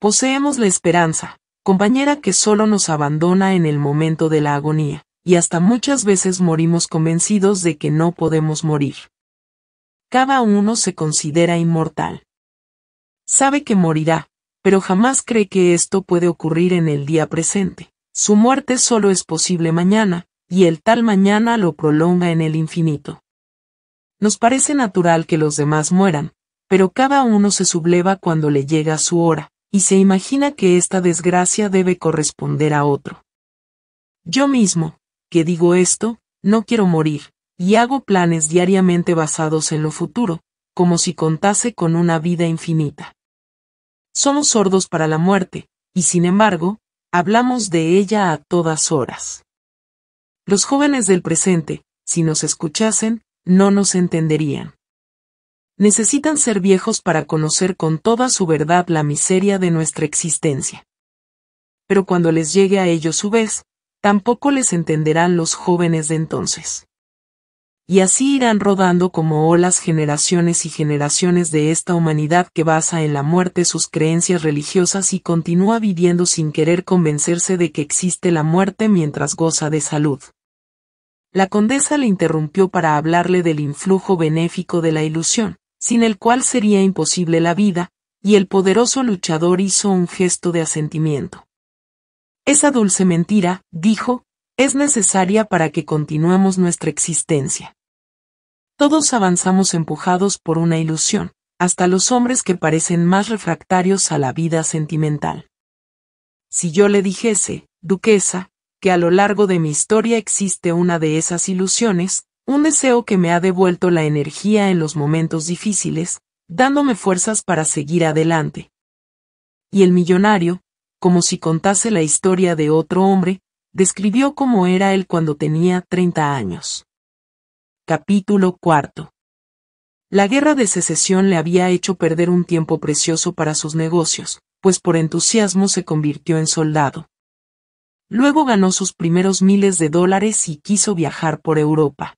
Poseemos la esperanza, compañera que solo nos abandona en el momento de la agonía y hasta muchas veces morimos convencidos de que no podemos morir. Cada uno se considera inmortal. Sabe que morirá, pero jamás cree que esto puede ocurrir en el día presente. Su muerte solo es posible mañana, y el tal mañana lo prolonga en el infinito. Nos parece natural que los demás mueran, pero cada uno se subleva cuando le llega su hora, y se imagina que esta desgracia debe corresponder a otro. Yo mismo, que digo esto, no quiero morir, y hago planes diariamente basados en lo futuro, como si contase con una vida infinita. Somos sordos para la muerte, y sin embargo, hablamos de ella a todas horas. Los jóvenes del presente, si nos escuchasen, no nos entenderían. Necesitan ser viejos para conocer con toda su verdad la miseria de nuestra existencia. Pero cuando les llegue a ellos su vez, tampoco les entenderán los jóvenes de entonces. Y así irán rodando como olas generaciones y generaciones de esta humanidad que basa en la muerte sus creencias religiosas y continúa viviendo sin querer convencerse de que existe la muerte mientras goza de salud. La condesa le interrumpió para hablarle del influjo benéfico de la ilusión, sin el cual sería imposible la vida, y el poderoso luchador hizo un gesto de asentimiento. Esa dulce mentira, dijo, es necesaria para que continuemos nuestra existencia. Todos avanzamos empujados por una ilusión, hasta los hombres que parecen más refractarios a la vida sentimental. Si yo le dijese, duquesa, que a lo largo de mi historia existe una de esas ilusiones, un deseo que me ha devuelto la energía en los momentos difíciles, dándome fuerzas para seguir adelante. Y el millonario, como si contase la historia de otro hombre, describió cómo era él cuando tenía 30 años. Capítulo cuarto. La guerra de secesión le había hecho perder un tiempo precioso para sus negocios, pues por entusiasmo se convirtió en soldado. Luego ganó sus primeros miles de dólares y quiso viajar por Europa.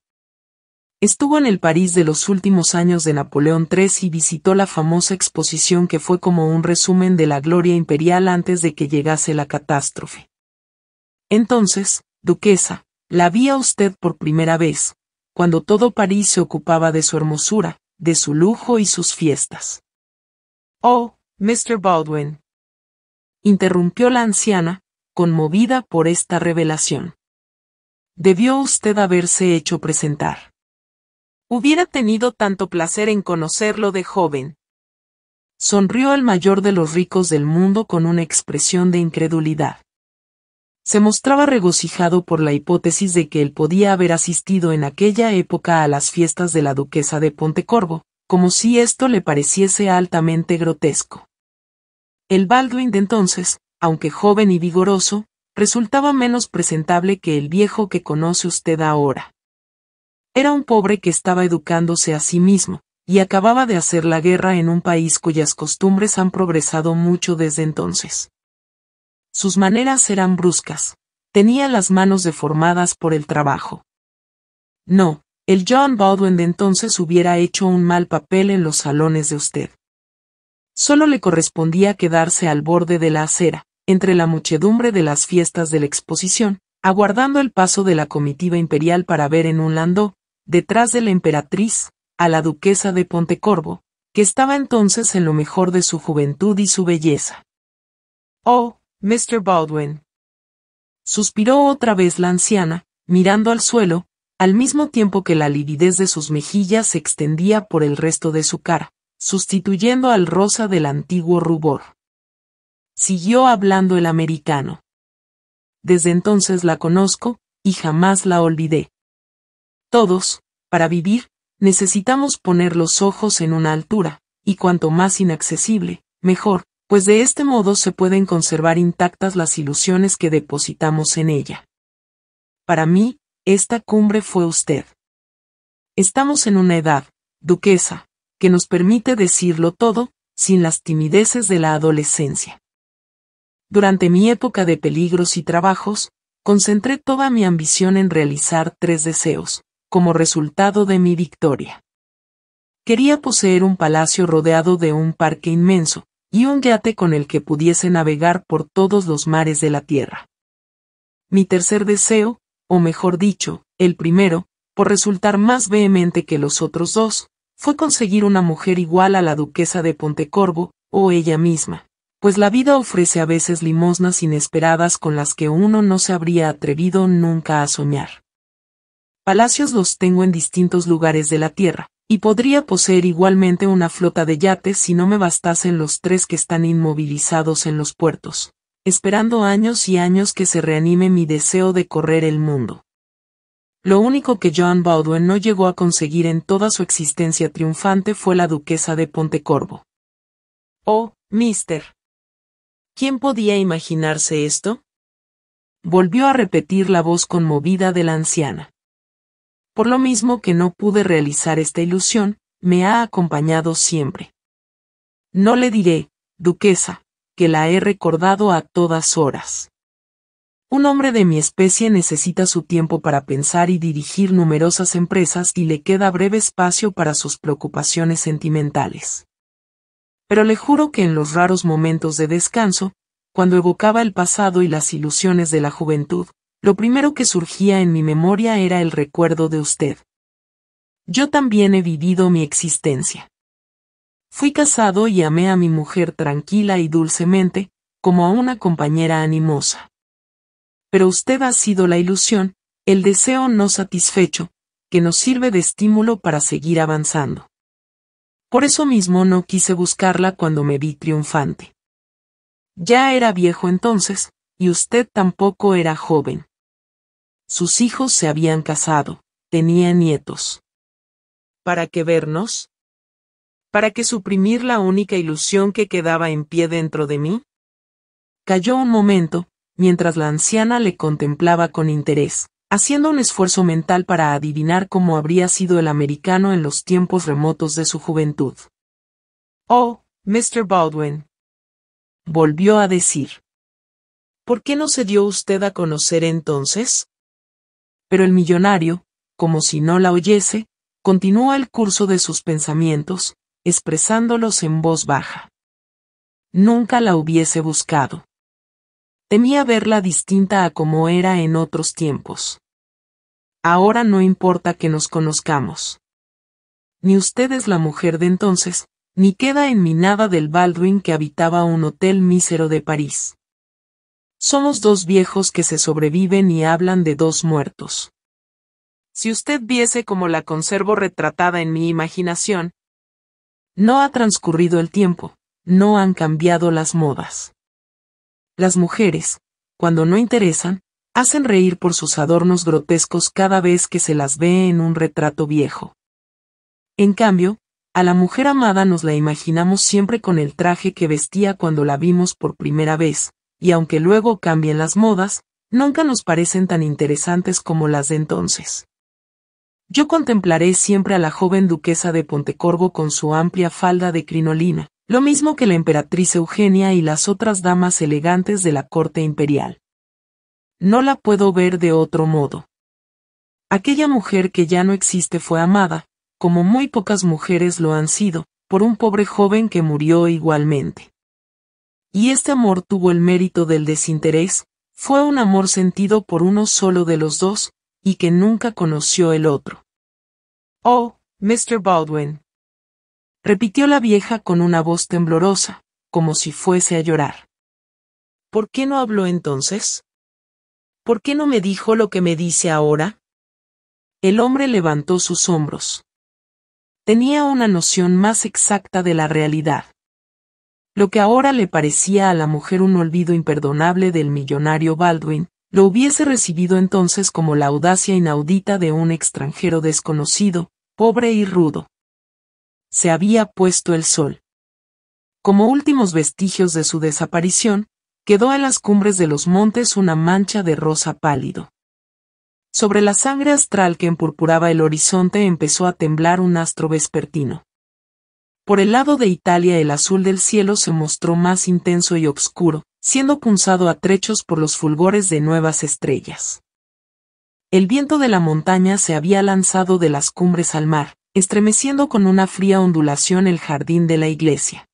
Estuvo en el París de los últimos años de Napoleón III y visitó la famosa exposición que fue como un resumen de la gloria imperial antes de que llegase la catástrofe. Entonces, duquesa, la vi a usted por primera vez, cuando todo París se ocupaba de su hermosura, de su lujo y sus fiestas. Oh, Mr. Baldwin. Interrumpió la anciana, conmovida por esta revelación. Debió usted haberse hecho presentar. Hubiera tenido tanto placer en conocerlo de joven. Sonrió el mayor de los ricos del mundo con una expresión de incredulidad. Se mostraba regocijado por la hipótesis de que él podía haber asistido en aquella época a las fiestas de la duquesa de Pontecorvo, como si esto le pareciese altamente grotesco. El Baldwin de entonces, aunque joven y vigoroso, resultaba menos presentable que el viejo que conoce usted ahora. Era un pobre que estaba educándose a sí mismo, y acababa de hacer la guerra en un país cuyas costumbres han progresado mucho desde entonces. Sus maneras eran bruscas. Tenía las manos deformadas por el trabajo. No, el John Baldwin de entonces hubiera hecho un mal papel en los salones de usted. Solo le correspondía quedarse al borde de la acera, entre la muchedumbre de las fiestas de la exposición, aguardando el paso de la comitiva imperial para ver en un landó, detrás de la emperatriz, a la duquesa de Pontecorvo, que estaba entonces en lo mejor de su juventud y su belleza. Oh, Mr. Baldwin. Suspiró otra vez la anciana, mirando al suelo, al mismo tiempo que la lividez de sus mejillas se extendía por el resto de su cara, sustituyendo al rosa del antiguo rubor. Siguió hablando el americano. Desde entonces la conozco, y jamás la olvidé. Todos, para vivir, necesitamos poner los ojos en una altura, y cuanto más inaccesible, mejor, pues de este modo se pueden conservar intactas las ilusiones que depositamos en ella. Para mí, esta cumbre fue usted. Estamos en una edad, duquesa, que nos permite decirlo todo, sin las timideces de la adolescencia. Durante mi época de peligros y trabajos, concentré toda mi ambición en realizar tres deseos, como resultado de mi victoria. Quería poseer un palacio rodeado de un parque inmenso, y un yate con el que pudiese navegar por todos los mares de la Tierra. Mi tercer deseo, o mejor dicho, el primero, por resultar más vehemente que los otros dos, fue conseguir una mujer igual a la duquesa de Pontecorvo, o ella misma, pues la vida ofrece a veces limosnas inesperadas con las que uno no se habría atrevido nunca a soñar. Palacios los tengo en distintos lugares de la Tierra, y podría poseer igualmente una flota de yates si no me bastasen los tres que están inmovilizados en los puertos, esperando años y años que se reanime mi deseo de correr el mundo. Lo único que John Baldwin no llegó a conseguir en toda su existencia triunfante fue la duquesa de Pontecorvo. Oh, mister. ¿Quién podía imaginarse esto? Volvió a repetir la voz conmovida de la anciana. Por lo mismo que no pude realizar esta ilusión, me ha acompañado siempre. No le diré, duquesa, que la he recordado a todas horas. Un hombre de mi especie necesita su tiempo para pensar y dirigir numerosas empresas y le queda breve espacio para sus preocupaciones sentimentales. Pero le juro que en los raros momentos de descanso, cuando evocaba el pasado y las ilusiones de la juventud, lo primero que surgía en mi memoria era el recuerdo de usted. Yo también he vivido mi existencia. Fui casado y amé a mi mujer tranquila y dulcemente, como a una compañera animosa. Pero usted ha sido la ilusión, el deseo no satisfecho, que nos sirve de estímulo para seguir avanzando. Por eso mismo no quise buscarla cuando me vi triunfante. Ya era viejo entonces, y usted tampoco era joven. Sus hijos se habían casado, tenía nietos. ¿Para qué vernos? ¿Para qué suprimir la única ilusión que quedaba en pie dentro de mí? Cayó un momento, mientras la anciana le contemplaba con interés, haciendo un esfuerzo mental para adivinar cómo habría sido el americano en los tiempos remotos de su juventud. Oh, Mr. Baldwin. Volvió a decir. ¿Por qué no se dio usted a conocer entonces? Pero el millonario, como si no la oyese, continúa el curso de sus pensamientos, expresándolos en voz baja. Nunca la hubiese buscado. Temía verla distinta a como era en otros tiempos. Ahora no importa que nos conozcamos. Ni usted es la mujer de entonces, ni queda en mi nada del Baldwin que habitaba un hotel mísero de París. Somos dos viejos que se sobreviven y hablan de dos muertos. Si usted viese como la conservo retratada en mi imaginación, no ha transcurrido el tiempo, no han cambiado las modas. Las mujeres, cuando no interesan, hacen reír por sus adornos grotescos cada vez que se las ve en un retrato viejo. En cambio, a la mujer amada nos la imaginamos siempre con el traje que vestía cuando la vimos por primera vez, y aunque luego cambien las modas, nunca nos parecen tan interesantes como las de entonces. Yo contemplaré siempre a la joven duquesa de Pontecorvo con su amplia falda de crinolina, lo mismo que la emperatriz Eugenia y las otras damas elegantes de la corte imperial. No la puedo ver de otro modo. Aquella mujer que ya no existe fue amada, como muy pocas mujeres lo han sido, por un pobre joven que murió igualmente y este amor tuvo el mérito del desinterés, fue un amor sentido por uno solo de los dos, y que nunca conoció el otro. Oh, Mr. Baldwin. repitió la vieja con una voz temblorosa, como si fuese a llorar. ¿Por qué no habló entonces? ¿Por qué no me dijo lo que me dice ahora? El hombre levantó sus hombros. Tenía una noción más exacta de la realidad. Lo que ahora le parecía a la mujer un olvido imperdonable del millonario Baldwin, lo hubiese recibido entonces como la audacia inaudita de un extranjero desconocido, pobre y rudo. Se había puesto el sol. Como últimos vestigios de su desaparición, quedó en las cumbres de los montes una mancha de rosa pálido. Sobre la sangre astral que empurpuraba el horizonte empezó a temblar un astro vespertino. Por el lado de Italia el azul del cielo se mostró más intenso y oscuro, siendo punzado a trechos por los fulgores de nuevas estrellas. El viento de la montaña se había lanzado de las cumbres al mar, estremeciendo con una fría ondulación el jardín de la iglesia.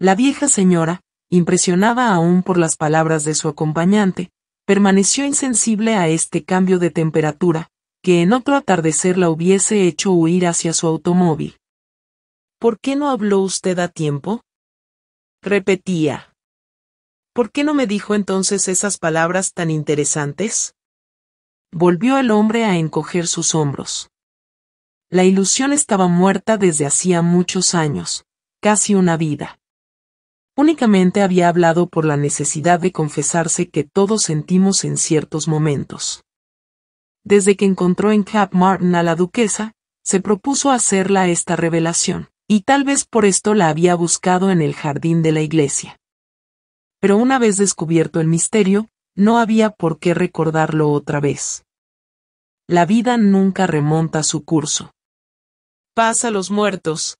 La vieja señora, impresionada aún por las palabras de su acompañante, permaneció insensible a este cambio de temperatura, que en otro atardecer la hubiese hecho huir hacia su automóvil, ¿Por qué no habló usted a tiempo? Repetía. ¿Por qué no me dijo entonces esas palabras tan interesantes? Volvió el hombre a encoger sus hombros. La ilusión estaba muerta desde hacía muchos años, casi una vida. Únicamente había hablado por la necesidad de confesarse que todos sentimos en ciertos momentos. Desde que encontró en Cap Martin a la duquesa, se propuso hacerla esta revelación y tal vez por esto la había buscado en el jardín de la iglesia. Pero una vez descubierto el misterio, no había por qué recordarlo otra vez. La vida nunca remonta su curso. Paz a los muertos.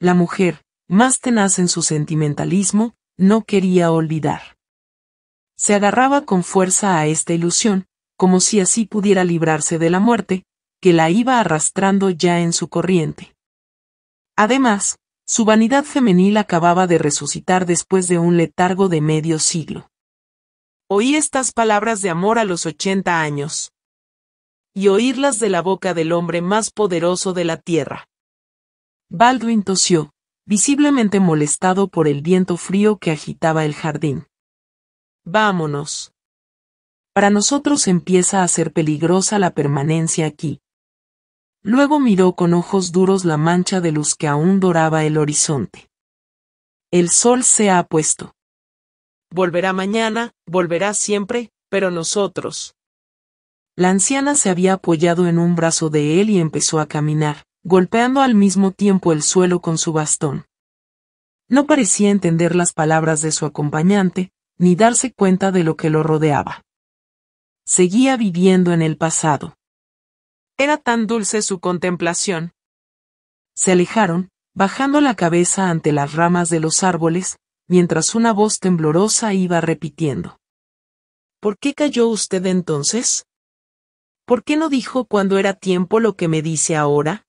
La mujer, más tenaz en su sentimentalismo, no quería olvidar. Se agarraba con fuerza a esta ilusión, como si así pudiera librarse de la muerte, que la iba arrastrando ya en su corriente. Además, su vanidad femenil acababa de resucitar después de un letargo de medio siglo. Oí estas palabras de amor a los ochenta años. Y oírlas de la boca del hombre más poderoso de la tierra. Baldwin tosió, visiblemente molestado por el viento frío que agitaba el jardín. Vámonos. Para nosotros empieza a ser peligrosa la permanencia aquí. Luego miró con ojos duros la mancha de luz que aún doraba el horizonte. El sol se ha puesto. Volverá mañana, volverá siempre, pero nosotros. La anciana se había apoyado en un brazo de él y empezó a caminar, golpeando al mismo tiempo el suelo con su bastón. No parecía entender las palabras de su acompañante, ni darse cuenta de lo que lo rodeaba. Seguía viviendo en el pasado. Era tan dulce su contemplación. Se alejaron, bajando la cabeza ante las ramas de los árboles, mientras una voz temblorosa iba repitiendo. ¿Por qué cayó usted entonces? ¿Por qué no dijo cuando era tiempo lo que me dice ahora?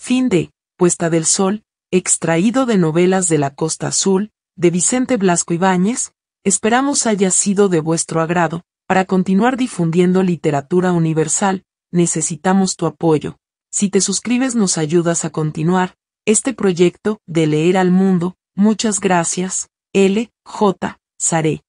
Fin de, Puesta del Sol, extraído de novelas de la Costa Azul, de Vicente Blasco Ibáñez, esperamos haya sido de vuestro agrado, para continuar difundiendo literatura universal, necesitamos tu apoyo. Si te suscribes nos ayudas a continuar este proyecto de leer al mundo. Muchas gracias, L. J. Saré.